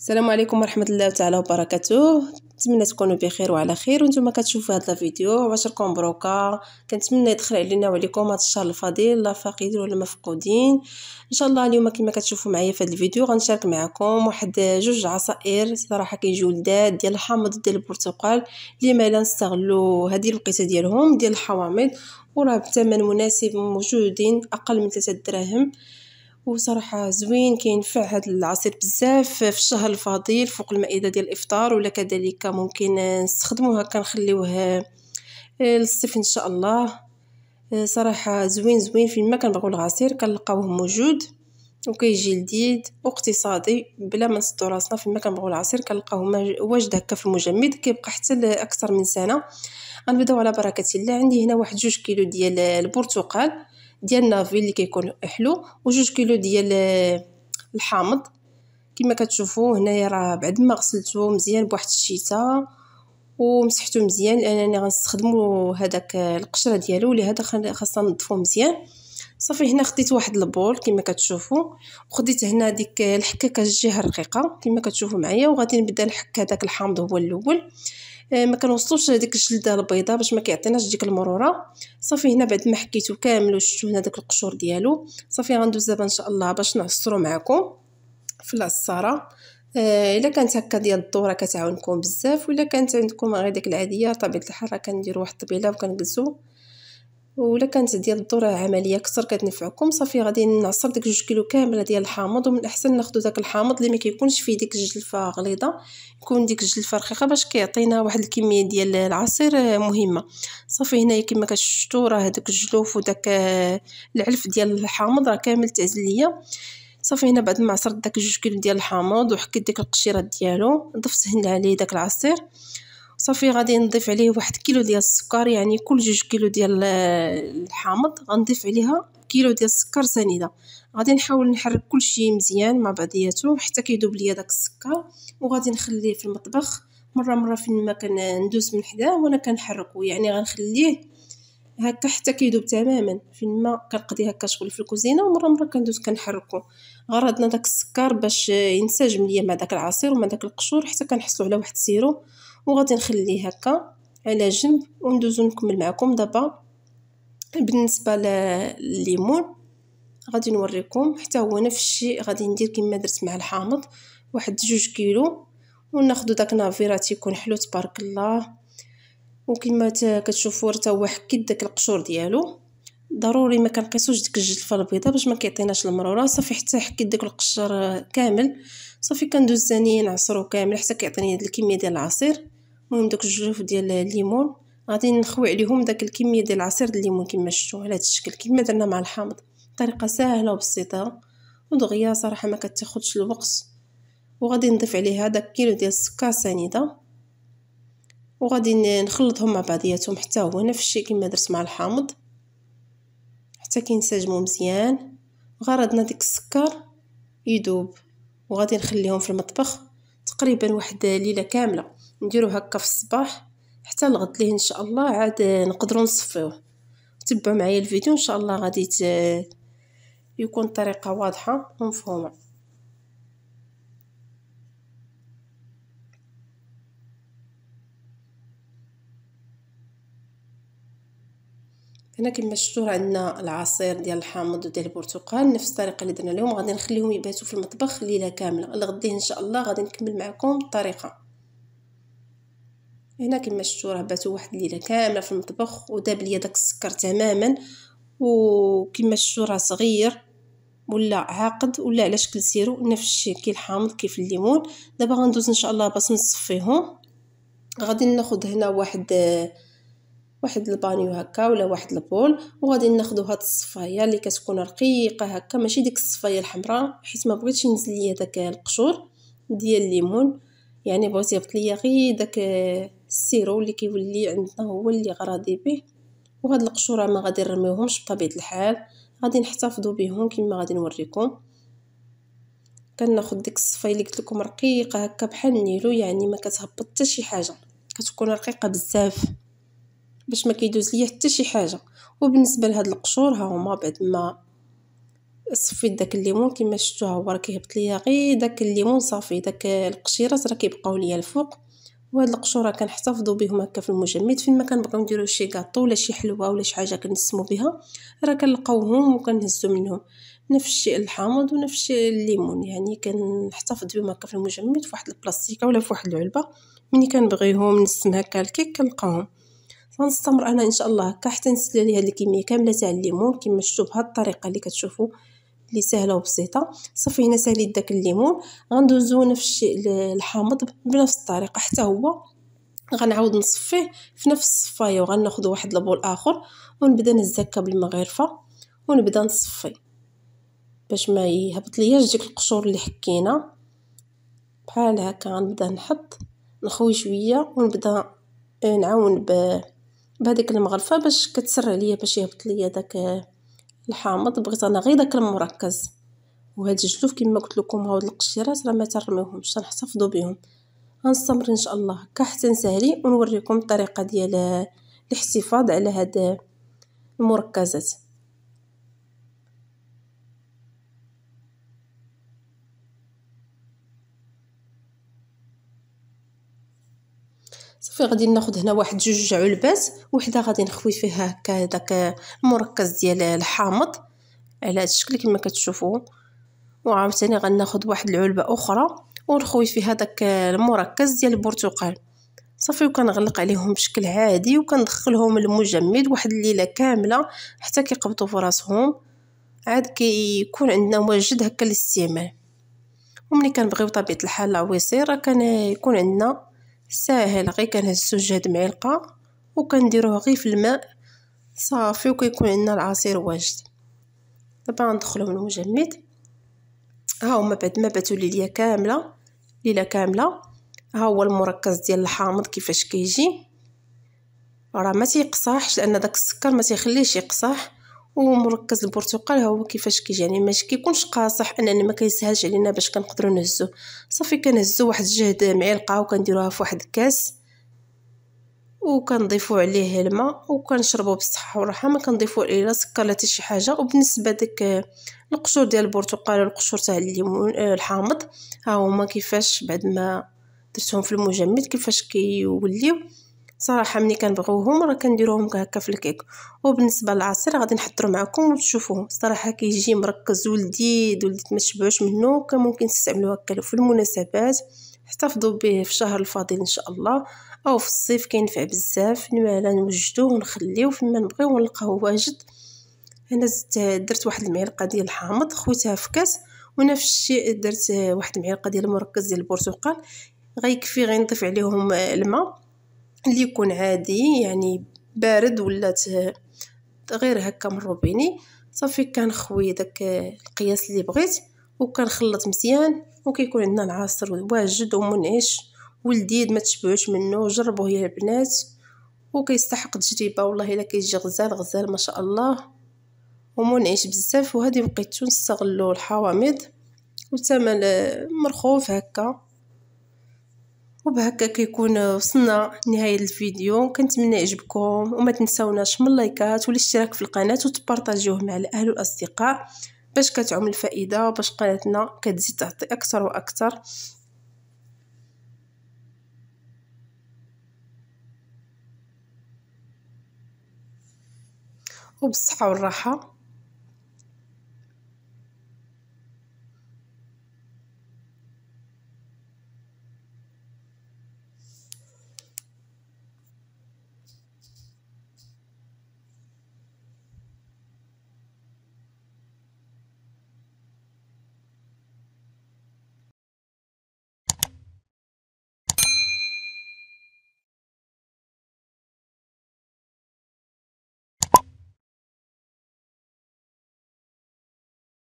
السلام عليكم ورحمه الله تعالى وبركاته نتمنى تكونوا بخير وعلى خير وانتم كتشوفوا هذا الفيديو عشركم مبروكه كنتمنى يدخل علينا وعليكم هذا الشهر الفضيل لا فاقدين ولا مفقودين ان شاء الله اليوم كما كتشوفوا معايا في هذا الفيديو غنشارك معكم واحد جوج عصائر صراحه كيجيو لذاد ديال الحامض ديال البرتقال اللي ما لا نستغلوا هذه الوقيته ديالهم ديال الحوامض وراه بثمن مناسب موجودين اقل من 3 دراهم وصراحه زوين كينفع هاد العصير بزاف في الشهر الفضيل فوق المائده ديال الافطار ولا كذلك ممكن نستخدموها هكا نخليوه آه، للصيف ان شاء الله آه، صراحه زوين زوين في المكان كنبغيو العصير كنلقاوه موجود وكيجي لذيذ واقتصادي بلا ما نسدو راسنا في المكان كنبغيو العصير كنلقاوه واجد هكا في المجمد كيبقى حتى لاكثر من سنه غنبداو على بركه الله عندي هنا واحد جوج كيلو ديال البرتقال ديال النافي اللي كيكون حلو وجوج كيلو ديال آه، الحامض كما كتشوفوا هنايا راه بعد ما غسلته مزيان بواحد الشيته ومسحته مزيان لانني غنستخدموا هذاك آه، القشره ديالو لهذا خاصنا ننظفوه مزيان صافي هنا خديت واحد البول كما كتشوفوا وخديت هنا ديك آه، الحكاكه الجهه الرقيقه كما كتشوفوا معايا وغادي نبدا نحك هذاك الحامض هو الاول آه، ما كنوصلوش لهذيك الجلده البيضاء باش ما كيعطيناش ديك المروره صافي هنا بعد ما حكيتو كامل وشفتو هنا داك القشور ديالو صافي غندوز دابا ان شاء الله باش نعصرو معكم في العصاره آه، الا كانت هكا ديال الدوره كتعاونكم بزاف ولا كانت عندكم غير ديك العاديه طبيعه الحال راه كنديروا واحد الطبيله وكنجلسوا ولا كانت ديال الذره عمليه اكثر كتنفعكم صافي غادي نعصر ديك جوج كيلو كامله ديال الحامض ومن الاحسن ناخذ داك الحامض اللي ما كيكونش فيه ديك الجلفه غليظه يكون ديك الجلفه رقيقه باش كيعطينا واحد الكميه ديال العصير آه، مهمه صافي هنايا كما كتشتو راه داك الجلوف وداك آه، العلف ديال الحامض راه كامل تعزل ليا صافي هنا بعد ما عصرت داك جوج كيلو ديال الحامض وحكيت ديك القشيرات ديالو ضفت هنا عليه داك العصير صافي غادي نضيف عليه واحد كيلو ديال السكر يعني كل جوج كيلو ديال آه، الحامض غنضيف عليها كيلو ديال السكر سنيده غادي نحاول نحرك كلشي مزيان مع بعضياته حتى كيدوب ليا داك السكر وغادي نخليه في المطبخ مره مره في ما كندوز من حداه وانا كنحركو يعني غنخليه هكا حتى كيدوب تماما فين ما كنقضي هكا شغل في الكوزينه ومره مره كندوز كنحركو غرضنا داك السكر باش آه، ينسجم ليا مع داك العصير ومع داك القشور حتى كنحصلوا على واحد السيرو وغادي نخليه هكا على جنب وندوزو نكمل معكم دابا بالنسبه لليمون غادي نوريكم حتى هو نفس الشيء غادي ندير كما درت مع الحامض واحد جوج كيلو وناخذ داك نافيرا تيكون حلو تبارك الله وكما كتشوفوا حتى هو حكيت داك القشور ديالو ضروري ما كنقيسوش ديك الجلفه البيضاء باش ما كيعطيناش المروره صافي حتى حكيت داك القشر كامل صافي كندوز ثاني نعصرو كامل حتى كيعطيني هاد الكميه ديال العصير المهم دوك الجروف ديال الليمون غادي نخوي عليهم داك الكميه ديال عصير ديال الليمون كما شفتوا على هذا الشكل كما درنا مع الحامض طريقه سهله وبسيطه ودغيا صراحه ما كتاخذش الوقت وغادي نضيف عليها داك كيلو ديال السكر سنيده وغادي نخلطهم مع بعضياتهم حتى هو نفس الشيء كما درت مع الحامض حتى كينسجموا مزيان غرضنا ديك السكر يذوب وغادي نخليهم في المطبخ تقريبا واحد ليله كامله نديرو هكا في الصباح حتى الغد ليه ان شاء الله عاد نقدروا نصفيوه تبعوا معايا الفيديو ان شاء الله غادي يكون الطريقه واضحه ومفهومه هنا كما شفتوا عندنا العصير ديال الحامض وديال البرتقال نفس الطريقه اللي درنا اليوم غادي نخليهم يباتوا في المطبخ ليله كامله الغد ان شاء الله غادي نكمل معكم الطريقه هنا كما شفتوا راه باتو واحد الليله كامله في المطبخ وداب ليا داك السكر تماما وكما شفتوا راه صغير ولا عاقد ولا على شكل سيرو نفس الشيء كي الحامض كيف الليمون دابا غندوز ان شاء الله باش نصفيهم غادي ناخذ هنا واحد واحد البانيو هكا ولا واحد البول وغادي ناخذ هاد الصفايه اللي كتكون رقيقه هكا ماشي ديك الصفايه الحمراء حيت ما بغيتش ينزل ليا داك القشور ديال الليمون يعني بغيت يهبط ليا غير داك السيرو اللي كيولي عندنا هو اللي غراضي به وهاد القشور ما غادي نرميوهمش بطبيعه الحال غادي نحتفظوا بهم كما غادي نوريكم كناخذ ديك الصفاي اللي قلت لكم رقيقه هكا بحال النيلو يعني ما كتهبط حتى شي حاجه كتكون رقيقه بزاف باش ما كيدوز ليا حتى شي حاجه وبالنسبه لهاد القشور ها هما بعد ما صفيت داك الليمون كما شفتوا ها هو راه كيهبط ليا غير داك الليمون صافي داك القشيرات راه كيبقاو ليا الفوق وهاد القشوره كنحتفظوا بهم هكا في المجمد فين ما كنبغيو نديرو شي كاطو ولا شي حلوه ولا شي حاجه كنسمو بها راه كنلقاوهم وكنهزو منهم نفس الشيء الحامض ونفس الشيء الليمون يعني كنحتفظ بهم هكا في المجمد في واحد البلاستيكه ولا في واحد العلبه ملي كنبغيهم نسم هكا الكيك كنلقاهم غنستمر انا ان شاء الله هكا حتى نسلى هاد الكميه كامله تاع الليمون كما شفتوا بهاد الطريقه اللي كتشوفوا اللي سهله وبسيطه صافي هنا ساليت داك الليمون غندوزو نفس الحامض بنفس الطريقه حتى هو غنعاود نصفيه في نفس الصفايه وغناخذ واحد البول اخر ونبدا نزكى بالمغرفه ونبدا نصفي باش ما يهبط لياش ديك القشور اللي حكينا بحال هكا غنبدا نحط نخوي شويه ونبدا نعاون بهذيك المغرفه باش كتسرع ليا باش يهبط ليا داك الحامض بغيت انا غير داك المركز وهاد الجلوف كما قلت لكم هاد القشيرات راه ما ترميوهمش تنحتفظوا بهم غنستمر ان شاء الله هكا حتى نسهري ونوريكم الطريقه ديال الاحتفاظ على هاد المركزات صافي غادي ناخذ هنا واحد جوج علبات وحده غادي نخوي فيها هكا داك المركز ديال الحامض على هذا الشكل كما كتشوفوا وعاوتاني غناخذ واحد العلبه اخرى ونخوي فيها داك المركز ديال البرتقال صافي وكنغلق عليهم بشكل عادي وكندخلهم المجمد واحد الليله كامله حتى كيقبطوا في راسهم عاد كيكون عندنا واجد هكا للاستعمال وملي كنبغيو طبيعه الحال ويصير كان يكون عندنا ساهل غير كنهزو جهد معلقة وكنديروه غير في الماء صافي وكيكون عندنا العصير واجد دابا من المجمد ها هما بعد ما باتوا ليليا كامله ليله كامله ها هو المركز ديال الحامض كيفاش كيجي راه ما تيقصحش لان داك السكر ما تيخليش يقصح ومركز البرتقال هو كيفاش كيجي يعني ماشي كيكونش قاصح اننا ما كيسهلش علينا باش كنقدروا نهزو صافي كنهزو واحد الجهد معلقه وكنديروها في واحد الكاس وكنضيفوا عليه الماء وكنشربوا بالصحه والراحه كنضيفوا عليه لا سكر لا شي حاجه وبالنسبه داك القشور ديال البرتقال والقشور تاع الليمون آه، الحامض ها هما كيفاش بعد ما درتهم في المجمد كيفاش كيوليو كي صراحه ملي كنبغيوهم راه كنديروهم هكا في الكيك وبالنسبه للعصير غادي نحضرو معكم وتشوفوه صراحه كيجي مركز ولذيذ ولذيذ ما تشبعوش منه كان ممكن تستعملوه هكا في المناسبات احتفظوا به في شهر الفاضل ان شاء الله او في الصيف كينفع بزاف نوالا نوجدوه ونخليوه فيما نبغيو ونلقاوه واجد هنا زدت درت واحد المعلقه ديال الحامض خويتها في كاس ونفس الشيء درت واحد المعلقه ديال المركز ديال البرتقال غيكفي غير نضيف عليهم الماء اللي يكون عادي يعني بارد ولا غير هكا من روبيني صافي كنخوي داك القياس اللي بغيت وكنخلط مزيان وكيكون عندنا العصير واجد ومنعش ولذيذ ما تشبعوش منه جربوه يا البنات وكيستحق تجربه والله الا كيجي غزال غزال ما شاء الله ومنعش بزاف وهذه بقيتو نستغلو الحوامض وثمن مرخوف هكا وبهكا كيكون وصلنا نهايه الفيديو كنتمنى يعجبكم وما تنسوناش من اللايكات والاشتراك في القناه وتبارطاجيوه مع الاهل والاصدقاء باش كتعم الفائده وباش قناتنا كتزيد تعطي اكثر واكثر وبالصحه والراحه